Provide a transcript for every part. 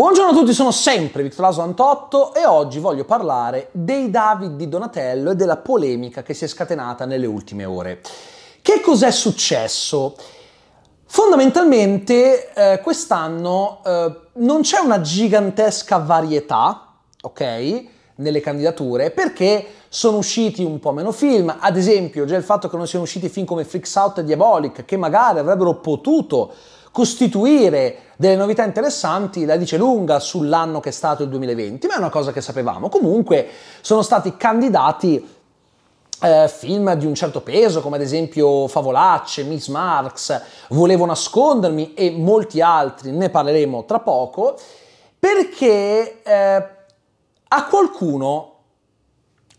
Buongiorno a tutti, sono sempre Laso Antotto e oggi voglio parlare dei David di Donatello e della polemica che si è scatenata nelle ultime ore. Che cos'è successo? Fondamentalmente eh, quest'anno eh, non c'è una gigantesca varietà, ok? nelle candidature perché sono usciti un po' meno film, ad esempio già il fatto che non siano usciti film come Freaks Out e Diabolic che magari avrebbero potuto costituire delle novità interessanti la dice lunga sull'anno che è stato il 2020, ma è una cosa che sapevamo. Comunque sono stati candidati eh, film di un certo peso, come ad esempio Favolacce, Miss Marx, Volevo nascondermi e molti altri, ne parleremo tra poco, perché eh, a qualcuno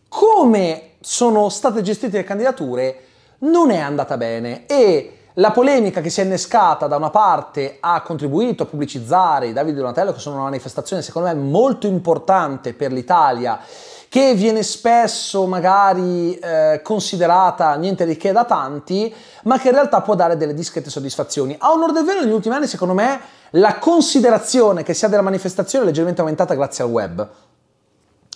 come sono state gestite le candidature non è andata bene e la polemica che si è innescata da una parte ha contribuito a pubblicizzare i Davide Donatello, che sono una manifestazione secondo me molto importante per l'Italia, che viene spesso magari eh, considerata niente di che da tanti, ma che in realtà può dare delle discrete soddisfazioni. A onore del vero, negli ultimi anni, secondo me, la considerazione che si ha della manifestazione è leggermente aumentata grazie al web.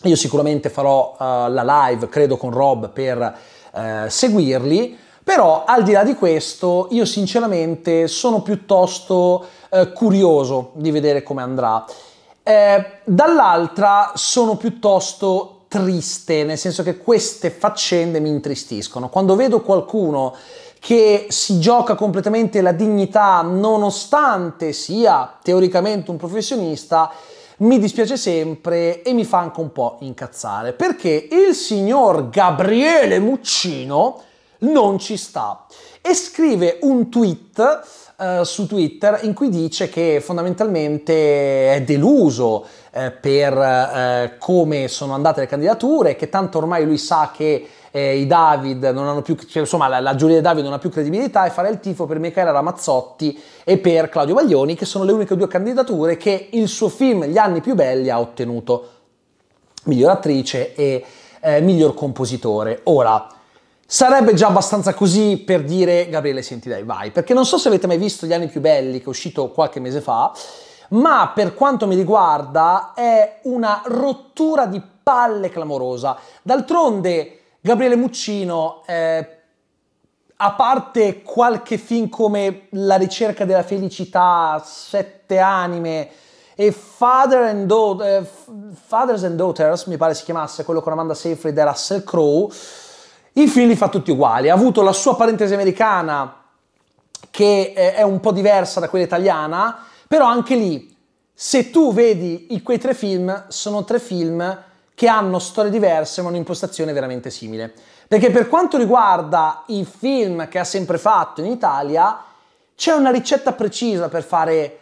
Io sicuramente farò uh, la live, credo, con Rob per uh, seguirli però al di là di questo, io sinceramente sono piuttosto eh, curioso di vedere come andrà. Eh, dall'altra sono piuttosto triste, nel senso che queste faccende mi intristiscono. Quando vedo qualcuno che si gioca completamente la dignità nonostante sia teoricamente un professionista, mi dispiace sempre e mi fa anche un po' incazzare, perché il signor Gabriele Muccino non ci sta e scrive un tweet eh, su Twitter in cui dice che fondamentalmente è deluso eh, per eh, come sono andate le candidature, che tanto ormai lui sa che eh, i David non hanno più, cioè, insomma la, la giuria di David non ha più credibilità e fare il tifo per Michela Ramazzotti e per Claudio Baglioni, che sono le uniche due candidature che il suo film Gli anni più belli ha ottenuto miglior attrice e eh, miglior compositore. Ora, Sarebbe già abbastanza così per dire Gabriele senti dai vai, perché non so se avete mai visto Gli anni più belli che è uscito qualche mese fa, ma per quanto mi riguarda è una rottura di palle clamorosa. D'altronde Gabriele Muccino, eh, a parte qualche film come La ricerca della felicità, Sette anime e Father and Do- eh, Fathers and Daughters, mi pare si chiamasse quello con Amanda Seyfried e Russell Crowe, i film li fa tutti uguali, ha avuto la sua parentesi americana che eh, è un po' diversa da quella italiana, però anche lì, se tu vedi quei tre film, sono tre film che hanno storie diverse ma un'impostazione veramente simile. Perché per quanto riguarda i film che ha sempre fatto in Italia, c'è una ricetta precisa per fare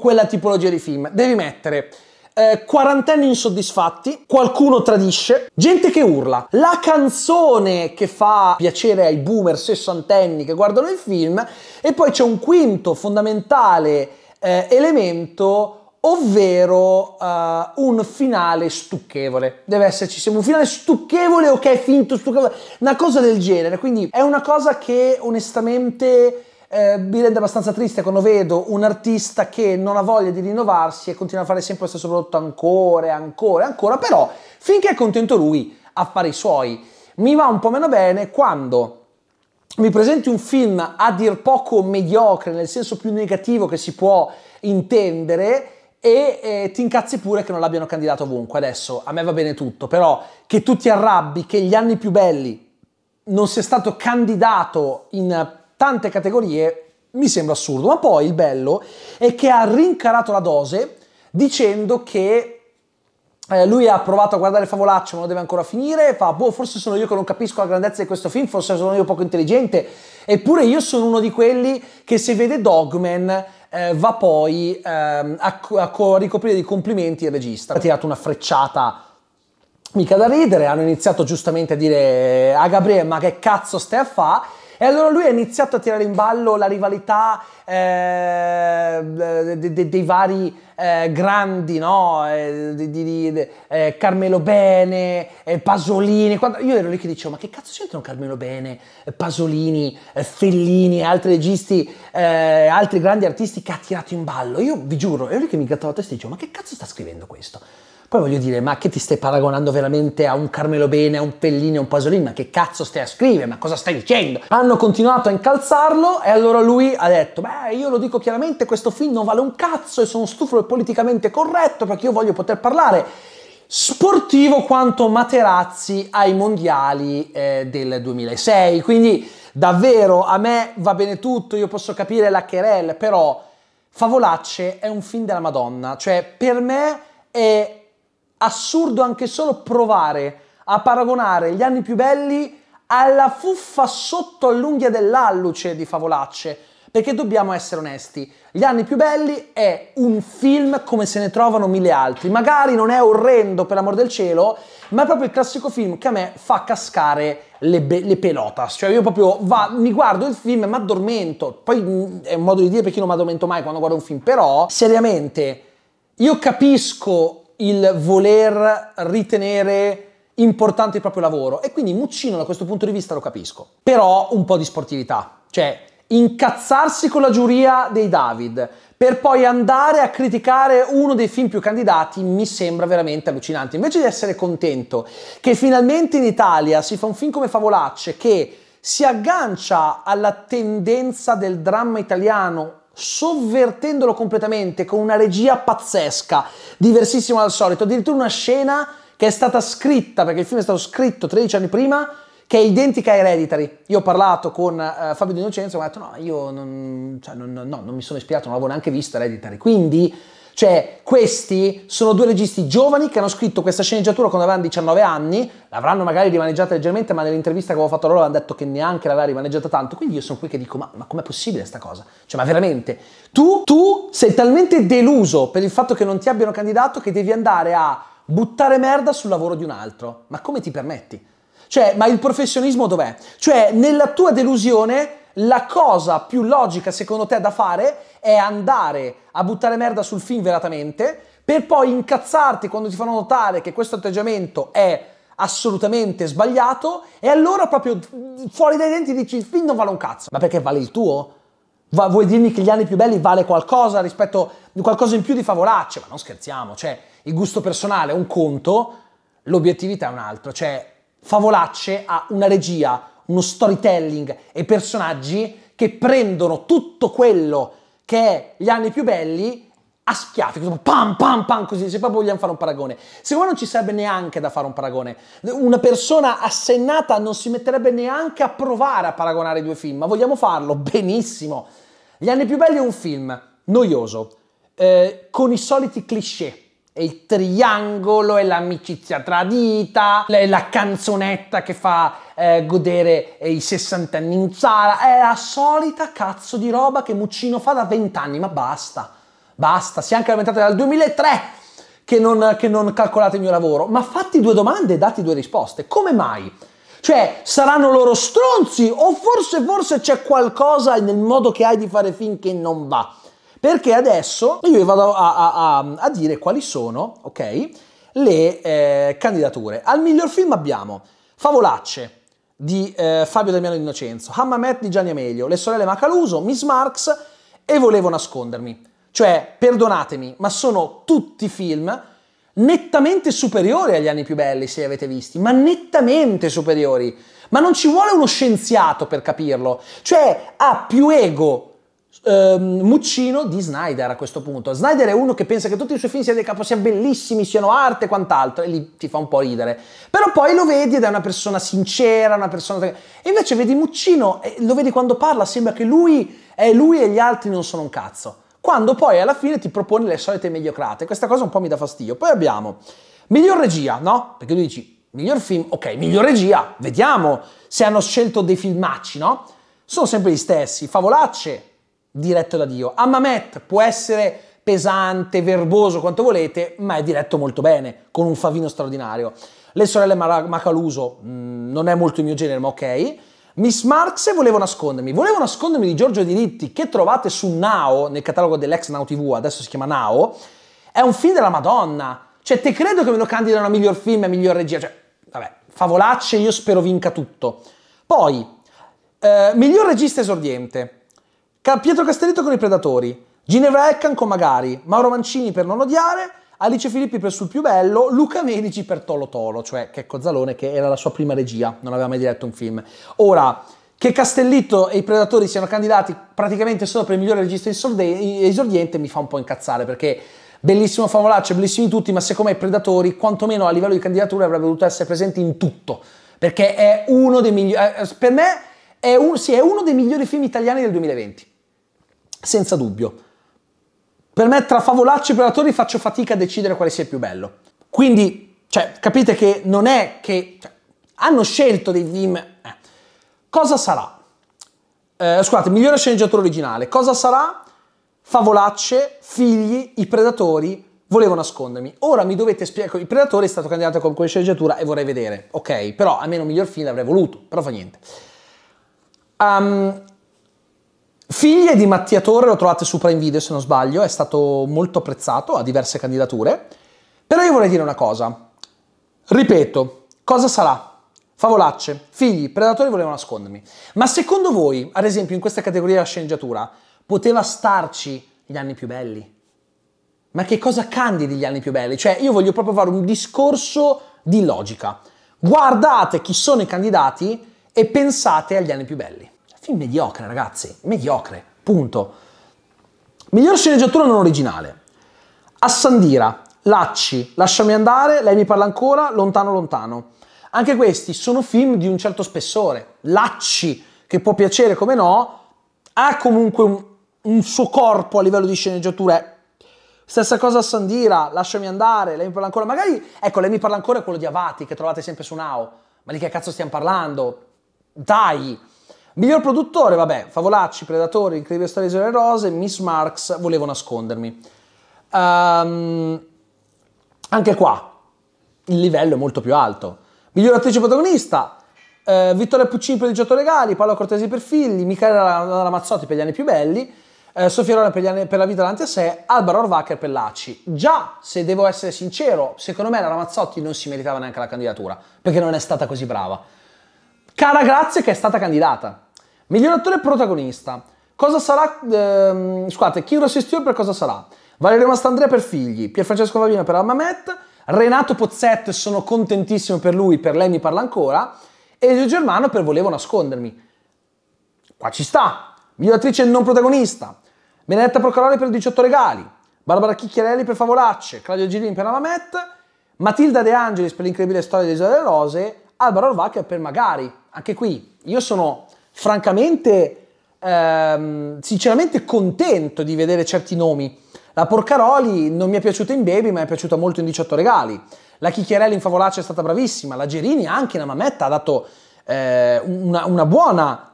quella tipologia di film. Devi mettere eh, quarantenni insoddisfatti, qualcuno tradisce, gente che urla. La canzone che fa piacere ai boomer sessantenni che guardano il film e poi c'è un quinto fondamentale eh, elemento ovvero uh, un finale stucchevole. Deve esserci sempre un finale stucchevole o che è finto, stucchevole, una cosa del genere. Quindi è una cosa che onestamente eh, mi rende abbastanza triste quando vedo un artista che non ha voglia di rinnovarsi e continua a fare sempre lo stesso prodotto ancora, ancora, ancora, però finché è contento lui a fare i suoi. Mi va un po' meno bene quando mi presenti un film a dir poco mediocre, nel senso più negativo che si può intendere, e eh, ti incazzi pure che non l'abbiano candidato ovunque. Adesso a me va bene tutto, però che tu ti arrabbi che gli anni più belli non sia stato candidato in tante categorie mi sembra assurdo, ma poi il bello è che ha rincarato la dose dicendo che eh, lui ha provato a guardare Favolaccio, ma lo deve ancora finire. E Fa, boh, forse sono io che non capisco la grandezza di questo film, forse sono io poco intelligente. Eppure io sono uno di quelli che se vede Dogman eh, va poi eh, a, a, ricoprire dei complimenti il regista. Ha tirato una frecciata mica da ridere, hanno iniziato giustamente a dire a ah, Gabriele ma che cazzo stai a fare? E allora lui ha iniziato a tirare in ballo la rivalità eh, dei, dei, vari eh, grandi, no? Eh, di, di, di, eh, Carmelo Bene, eh, Pasolini. Quando io ero lì che dicevo, ma che cazzo c'entrano Carmelo Bene, eh, Pasolini, Fellini, e altri registi, altri grandi artisti che ha tirato in ballo? Io vi giuro, ero lì che mi grattavo la testa e dicevo, ma che cazzo sta scrivendo questo? Poi voglio dire, ma che ti stai paragonando veramente a un Carmelo Bene, a un Pellini, a un Pasolini? Ma che cazzo stai a scrivere? Ma cosa stai dicendo? Hanno continuato a incalzarlo e allora lui ha detto, beh, io lo dico chiaramente, questo film non vale un cazzo e sono stufo e politicamente corretto perché io voglio poter parlare sportivo quanto Materazzi ai mondiali eh, del 2006. Quindi davvero a me va bene tutto, io posso capire la querelle, però Favolacce è un film della Madonna, cioè per me è assurdo anche solo provare a paragonare gli anni più belli alla fuffa sotto all'unghia dell'alluce di Favolacce. Perché dobbiamo essere onesti, Gli anni più belli è un film come se ne trovano mille altri. Magari non è orrendo, per amor del cielo, ma è proprio il classico film che a me fa cascare le, be- le pelotas. Cioè io proprio va, mi guardo il film e mi addormento. Poi mm, è un modo di dire perché non mi addormento mai quando guardo un film. Però, seriamente, io capisco il voler ritenere importante il proprio lavoro e quindi Muccino da questo punto di vista lo capisco. Però un po' di sportività, cioè incazzarsi con la giuria dei David per poi andare a criticare uno dei film più candidati mi sembra veramente allucinante. Invece di essere contento che finalmente in Italia si fa un film come Favolacce che si aggancia alla tendenza del dramma italiano sovvertendolo completamente con una regia pazzesca, diversissima dal solito, addirittura una scena che è stata scritta, perché il film è stato scritto 13 anni prima, che è identica a Hereditary. Io ho parlato con uh, Fabio Di Innocenzo e ho detto no, io non, cioè, non, no, non mi sono ispirato, non l'avevo neanche vista Hereditary, quindi cioè, questi sono due registi giovani che hanno scritto questa sceneggiatura quando avevano 19 anni, l'avranno magari rimaneggiata leggermente, ma nell'intervista che avevo fatto loro hanno detto che neanche l'aveva rimaneggiata tanto. Quindi io sono qui che dico, ma, ma com'è possibile questa cosa? Cioè, ma veramente? Tu, tu sei talmente deluso per il fatto che non ti abbiano candidato che devi andare a buttare merda sul lavoro di un altro. Ma come ti permetti? Cioè, ma il professionismo dov'è? Cioè, nella tua delusione la cosa più logica secondo te da fare è andare a buttare merda sul film velatamente per poi incazzarti quando ti fanno notare che questo atteggiamento è assolutamente sbagliato e allora proprio fuori dai denti dici il film non vale un cazzo. Ma perché vale il tuo? Va, vuoi dirmi che gli anni più belli vale qualcosa rispetto a qualcosa in più di favolacce? Ma non scherziamo, cioè il gusto personale è un conto, l'obiettività è un altro, cioè favolacce ha una regia uno storytelling e personaggi che prendono tutto quello che è gli anni più belli a schiaffi, pam pam pam così, se proprio vogliamo fare un paragone. Secondo me non ci sarebbe neanche da fare un paragone. Una persona assennata non si metterebbe neanche a provare a paragonare i due film, ma vogliamo farlo benissimo. Gli anni più belli è un film noioso, eh, con i soliti cliché, è il triangolo, è l'amicizia tradita, è la canzonetta che fa eh, godere eh, i sessantenni in sala, è la solita cazzo di roba che Muccino fa da vent'anni, ma basta, basta, si è anche lamentata dal 2003 che non, che non calcolate il mio lavoro, ma fatti due domande e dati due risposte, come mai? Cioè, saranno loro stronzi o forse, forse c'è qualcosa nel modo che hai di fare finché non va? Perché adesso io vado a, a, a, a, dire quali sono, ok, le eh, candidature. Al miglior film abbiamo Favolacce di eh, Fabio Damiano Innocenzo, Hammamet di Gianni Amelio, Le sorelle Macaluso, Miss Marks e Volevo nascondermi. Cioè, perdonatemi, ma sono tutti film nettamente superiori agli anni più belli, se li avete visti, ma nettamente superiori. Ma non ci vuole uno scienziato per capirlo. Cioè, ha più ego ehm, Muccino di Snyder a questo punto. Snyder è uno che pensa che tutti i suoi film siano dei capo, siano bellissimi, siano arte e quant'altro, e lì ti fa un po' ridere. Però poi lo vedi ed è una persona sincera, una persona... E invece vedi Muccino, lo vedi quando parla, sembra che lui, è lui e gli altri non sono un cazzo. Quando poi alla fine ti propone le solite mediocrate. Questa cosa un po' mi dà fastidio. Poi abbiamo miglior regia, no? Perché tu dici, miglior film, ok, miglior regia, vediamo se hanno scelto dei filmacci, no? Sono sempre gli stessi, favolacce, diretto da Dio. Ammamet può essere pesante, verboso, quanto volete, ma è diretto molto bene, con un favino straordinario. Le sorelle Macaluso mh, mm, non è molto il mio genere, ma ok. Miss Marx volevo nascondermi. Volevo nascondermi di Giorgio Diritti, che trovate su Now, nel catalogo dell'ex Now TV, adesso si chiama Now. È un film della Madonna. Cioè, te credo che me lo candidano a miglior film e a miglior regia. Cioè, vabbè, favolacce, io spero vinca tutto. Poi, eh, miglior regista esordiente. Pietro Castelletto con i Predatori, Ginevra Eccan con Magari, Mauro Mancini per Non Odiare, Alice Filippi per Sul Più Bello, Luca Medici per Tolo Tolo, cioè Checco Zalone che era la sua prima regia, non aveva mai diretto un film. Ora, che Castellitto e i Predatori siano candidati praticamente solo per il migliore regista esordiente mi fa un po' incazzare perché bellissimo favolaccio, bellissimi tutti, ma secondo me i Predatori quantomeno a livello di candidatura avrebbero dovuto essere presenti in tutto, perché è uno dei migliori, eh, per me è, un, sì, è uno dei migliori film italiani del 2020 senza dubbio. Per me tra favolacci e predatori faccio fatica a decidere quale sia il più bello. Quindi, cioè, capite che non è che... Cioè, hanno scelto dei film... Eh. Cosa sarà? Eh, scusate, migliore sceneggiatore originale. Cosa sarà? Favolacce, figli, i predatori, volevo nascondermi. Ora mi dovete spiegare... Il predatore è stato candidato con quella sceneggiatura e vorrei vedere. Ok, però almeno miglior film l'avrei voluto, però fa niente. Um, Figlie di Mattia Torre lo trovate su Prime Video se non sbaglio, è stato molto apprezzato a diverse candidature. Però io vorrei dire una cosa. Ripeto, cosa sarà? Favolacce, figli, predatori volevano nascondermi. Ma secondo voi, ad esempio, in questa categoria della sceneggiatura, poteva starci gli anni più belli? Ma che cosa candidi gli anni più belli? Cioè, io voglio proprio fare un discorso di logica. Guardate chi sono i candidati e pensate agli anni più belli. Film mediocre, ragazzi, mediocre, punto. Miglior sceneggiatura non originale. Assandira, Lacci, Lasciami andare, Lei mi parla ancora, Lontano lontano. Anche questi sono film di un certo spessore. Lacci, che può piacere come no, ha comunque un, un suo corpo a livello di sceneggiatura. Stessa cosa a Sandira, Lasciami andare, Lei mi parla ancora. Magari, ecco, Lei mi parla ancora è quello di Avati, che trovate sempre su Now. Ma di che cazzo stiamo parlando? Dai! Miglior produttore, vabbè, Favolacci, Predatori, Incredibile Storia di delle Rose, Miss Marks, Volevo nascondermi. Um, anche qua il livello è molto più alto. Miglior attrice protagonista, eh, Vittoria Puccini per 18 regali, Paolo Cortesi per figli, Michela Ramazzotti per gli anni più belli, eh, Sofia Loren per, per la vita davanti a sé, Alvaro Orvacher per Laci. Già, se devo essere sincero, secondo me la Ramazzotti non si meritava neanche la candidatura, perché non è stata così brava. Cara Grazie che è stata candidata Miglior attore protagonista. Cosa sarà... Ehm, scusate, Kiro Sestiore per cosa sarà? Valerio Mastandrea per figli, Pierfrancesco Favino per Amamet, Renato Pozzetto, sono contentissimo per lui, per lei mi parla ancora, e Gio Germano per Volevo nascondermi. Qua ci sta. Miglior attrice non protagonista. Benedetta Procaroli per 18 regali, Barbara Chicchiarelli per Favolacce, Claudio Girini per Amamet, Matilda De Angelis per l'incredibile storia di Isola delle Rose, Alvaro Orvacchia per Magari. Anche qui, io sono francamente, ehm, sinceramente contento di vedere certi nomi. La Porcaroli non mi è piaciuta in Baby, ma è piaciuta molto in 18 regali. La Chichiarelli in Favolaccia è stata bravissima. La Gerini anche in Amametta ha dato eh, una, una, buona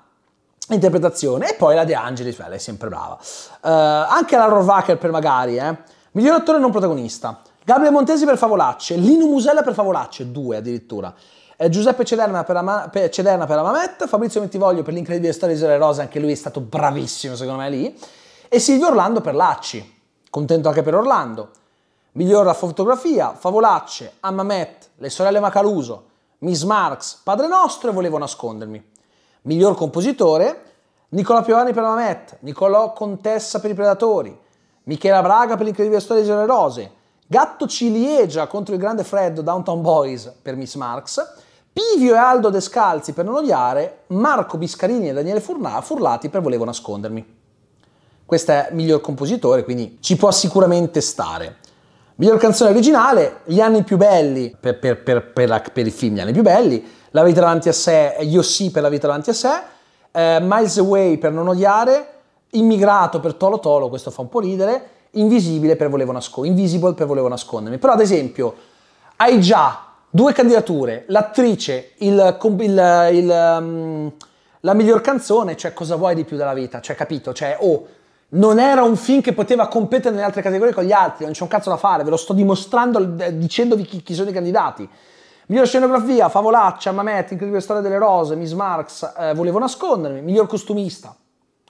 interpretazione. E poi la De Angelis, beh, lei è sempre brava. Eh, anche la Rovacher per magari, eh. Miglior attore non protagonista. Gabriele Montesi per Favolacce, Lino Musella per Favolacce, due addirittura. Eh, Giuseppe Cederna per, Ama- per, Cederna per Amamet, Fabrizio Mettivoglio per l'incredibile storia di Isole Rosa, anche lui è stato bravissimo secondo me lì, e Silvio Orlando per Lacci, contento anche per Orlando. Miglior la fotografia, Favolacce, Amamet, Le sorelle Macaluso, Miss Marx, Padre Nostro e Volevo nascondermi. Miglior compositore, Nicola Piovani per Amamet, Nicolò Contessa per i Predatori, Michela Braga per l'incredibile storia di Isole Rose, Gatto Ciliegia contro il grande freddo Downtown Boys per Miss Marx, Pivio e Aldo Descalzi per non odiare, Marco Biscarini e Daniele Furna, Furlati per Volevo nascondermi. Questo è miglior compositore, quindi ci può sicuramente stare. Miglior canzone originale, Gli anni più belli, per, per, per, per la, il film Gli anni più belli, La vita davanti a sé, Io sì per La vita davanti a sé, eh, Miles Away per Non odiare, Immigrato per Tolo Tolo, questo fa un po' ridere, Invisibile per Volevo, nasco- Invisible per volevo nascondermi. Però ad esempio, hai già Due candidature, l'attrice, il, il, il, um, la miglior canzone, cioè cosa vuoi di più dalla vita? Cioè capito, cioè oh, non era un film che poteva competere nelle altre categorie con gli altri, non c'è un cazzo da fare, ve lo sto dimostrando eh, dicendovi chi, chi sono i candidati. Miglior scenografia, Favolaccia, Mamet, Incredibile Storia delle Rose, Miss Marx, eh, Volevo nascondermi. Miglior costumista,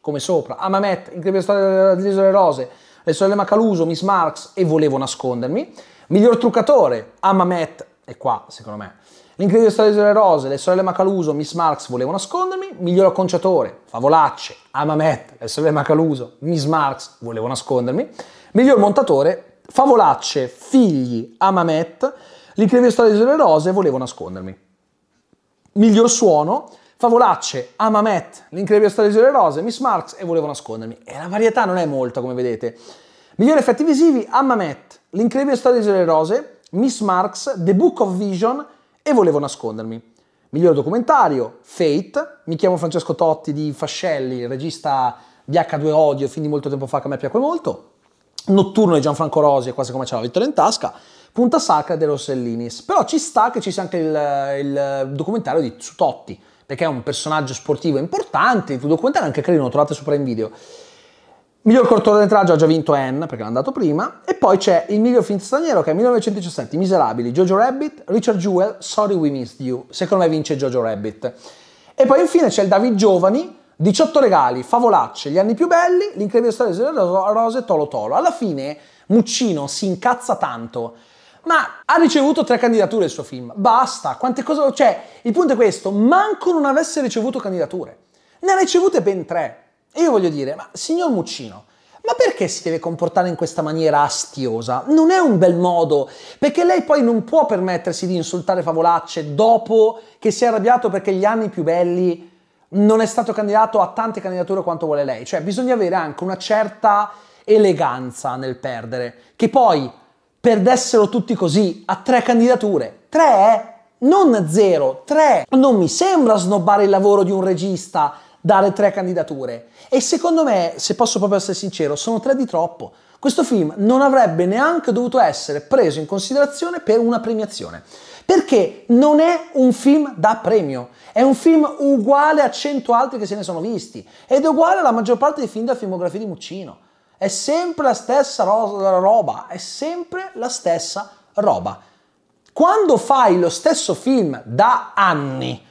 come sopra, a Mamet, Incredibile Storia delle, delle Rose, Le sorelle Macaluso, Miss Marx e Volevo nascondermi. Miglior truccatore, a Mamet, e qua, secondo me. L'incredibile storia delle rose, le sorelle Macaluso, Miss Marx volevo nascondermi, miglior acconciatore, favolacce, Amamet, le sorelle Macaluso, Miss Marx volevo nascondermi, miglior montatore, favolacce, figli, Amamet, l'incredibile storia delle rose volevo nascondermi. Miglior suono, favolacce, Amamet, l'incredibile storia delle rose, Miss Marx e volevo nascondermi. E la varietà non è molta, come vedete. Migliori effetti visivi, Amamet, l'incredibile storia delle rose, Miss Marks, The Book of Vision e Volevo nascondermi. Miglior documentario, Fate, mi chiamo Francesco Totti di Fascelli, regista di H2 Odio, fin di molto tempo fa che a me piacque molto, Notturno di Gianfranco Rosi, è quasi come c'è la vittoria in tasca, Punta Sacra dei Rossellinis. Però ci sta che ci sia anche il, il documentario di Totti, perché è un personaggio sportivo importante, il documentario anche credo lo trovate sopra in video. Miglior cortometraggio ha già vinto Anne, perché l'ha andato prima. E poi c'è il miglior film straniero che è 1917, Miserabili, Jojo Rabbit, Richard Jewell, Sorry We Missed You. Secondo me vince Jojo Rabbit. E poi infine c'è il David Giovani, 18 regali, favolacce, gli anni più belli, l'incredibile storia di Rose e Tolo Tolo. Alla fine Muccino si incazza tanto, ma ha ricevuto tre candidature il suo film. Basta, quante cose... Cioè, il punto è questo, manco non avesse ricevuto candidature. Ne ha ricevute ben tre. E io voglio dire, ma signor Muccino, ma perché si deve comportare in questa maniera astiosa? Non è un bel modo, perché lei poi non può permettersi di insultare favolacce dopo che si è arrabbiato perché gli anni più belli non è stato candidato a tante candidature quanto vuole lei. Cioè bisogna avere anche una certa eleganza nel perdere, che poi perdessero tutti così a tre candidature. Tre, eh? non zero, tre. Non mi sembra snobbare il lavoro di un regista dare tre candidature. E secondo me, se posso proprio essere sincero, sono tre di troppo. Questo film non avrebbe neanche dovuto essere preso in considerazione per una premiazione. Perché non è un film da premio, è un film uguale a cento altri che se ne sono visti ed è uguale alla maggior parte dei film della filmografia di Muccino. È sempre la stessa ro- roba, è sempre la stessa roba. Quando fai lo stesso film da anni,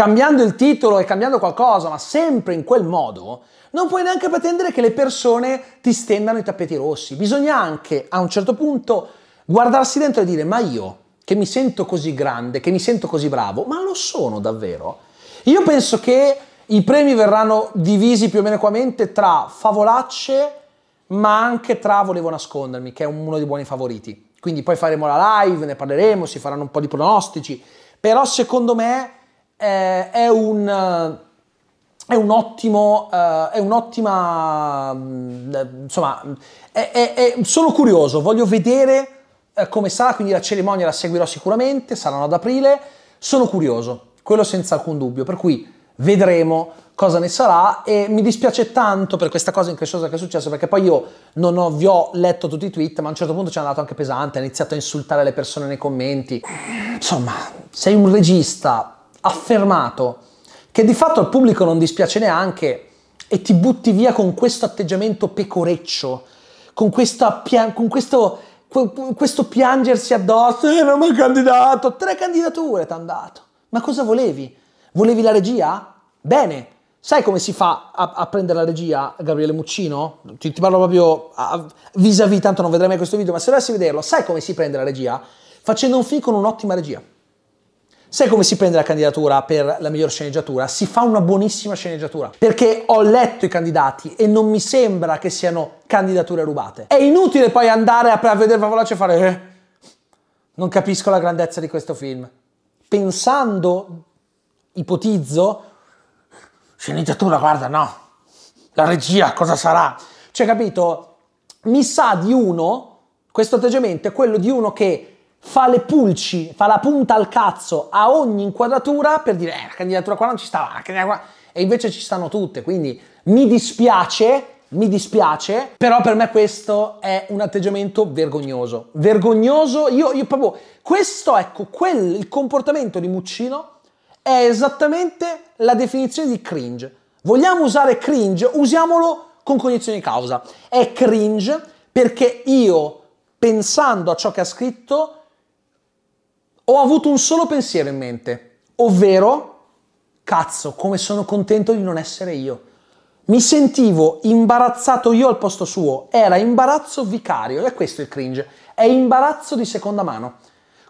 cambiando il titolo e cambiando qualcosa, ma sempre in quel modo, non puoi neanche pretendere che le persone ti stendano i tappeti rossi. Bisogna anche a un certo punto guardarsi dentro e dire ma io che mi sento così grande, che mi sento così bravo, ma lo sono davvero? Io penso che i premi verranno divisi più o meno equamente tra favolacce, ma anche tra volevo nascondermi, che è uno dei buoni favoriti. Quindi poi faremo la live, ne parleremo, si faranno un po' di pronostici, però secondo me eh, è, un, eh, è, un ottimo, eh, è un'ottima, mm, eh, insomma, è, è, sono curioso, voglio vedere eh, come sarà, quindi la cerimonia la seguirò sicuramente, saranno ad aprile, sono curioso, quello senza alcun dubbio, per cui vedremo cosa ne sarà e mi dispiace tanto per questa cosa incresciosa che è successa perché poi io non ho, vi ho letto tutti i tweet ma a un certo punto ci è andato anche pesante, ha iniziato a insultare le persone nei commenti, insomma sei un regista affermato, che di fatto al pubblico non dispiace neanche e ti butti via con questo atteggiamento pecoreccio, con, questa, con questo, questo piangersi addosso, eh, non mi candidato, tre candidature ti hanno dato. Ma cosa volevi? Volevi la regia? Bene, sai come si fa a, a prendere la regia, Gabriele Muccino? Ti, ti parlo proprio vis-à-vis, tanto non vedrai mai questo video, ma se dovessi vederlo, sai come si prende la regia? Facendo un film con un'ottima regia. Sai come si prende la candidatura per la miglior sceneggiatura? Si fa una buonissima sceneggiatura, perché ho letto i candidati e non mi sembra che siano candidature rubate. È inutile poi andare a, a vedere Vavolace e fare eh, non capisco la grandezza di questo film. Pensando, ipotizzo, sceneggiatura, guarda, no, la regia, cosa sarà? Cioè, capito? Mi sa di uno, questo atteggiamento è quello di uno che fa le pulci, fa la punta al cazzo a ogni inquadratura per dire eh, la candidatura qua non ci stava, la candidatura qua... E invece ci stanno tutte, quindi mi dispiace, mi dispiace, però per me questo è un atteggiamento vergognoso. Vergognoso, io, io proprio... Questo, ecco, quel, il comportamento di Muccino è esattamente la definizione di cringe. Vogliamo usare cringe? Usiamolo con cognizione di causa. È cringe perché io, pensando a ciò che ha scritto, ho avuto un solo pensiero in mente, ovvero, cazzo, come sono contento di non essere io. Mi sentivo imbarazzato io al posto suo, era imbarazzo vicario, e questo è il cringe, è imbarazzo di seconda mano.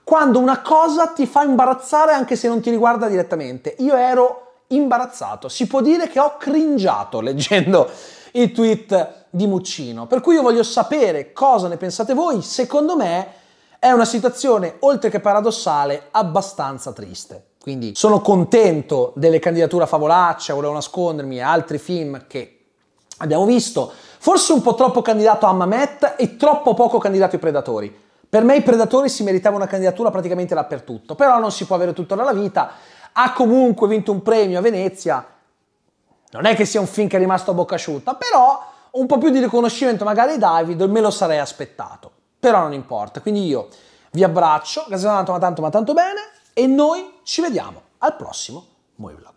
Quando una cosa ti fa imbarazzare anche se non ti riguarda direttamente. Io ero imbarazzato, si può dire che ho cringiato leggendo i tweet di Muccino. Per cui io voglio sapere cosa ne pensate voi, secondo me è una situazione, oltre che paradossale, abbastanza triste. Quindi sono contento delle candidature a Favolaccia, Volevo nascondermi e altri film che abbiamo visto. Forse un po' troppo candidato a Mamet e troppo poco candidato ai Predatori. Per me i Predatori si meritava una candidatura praticamente dappertutto, però non si può avere tutto nella vita. Ha comunque vinto un premio a Venezia. Non è che sia un film che è rimasto a bocca asciutta, però un po' più di riconoscimento magari ai David me lo sarei aspettato però non importa. Quindi io vi abbraccio, grazie tanto ma tanto ma tanto bene e noi ci vediamo al prossimo Movie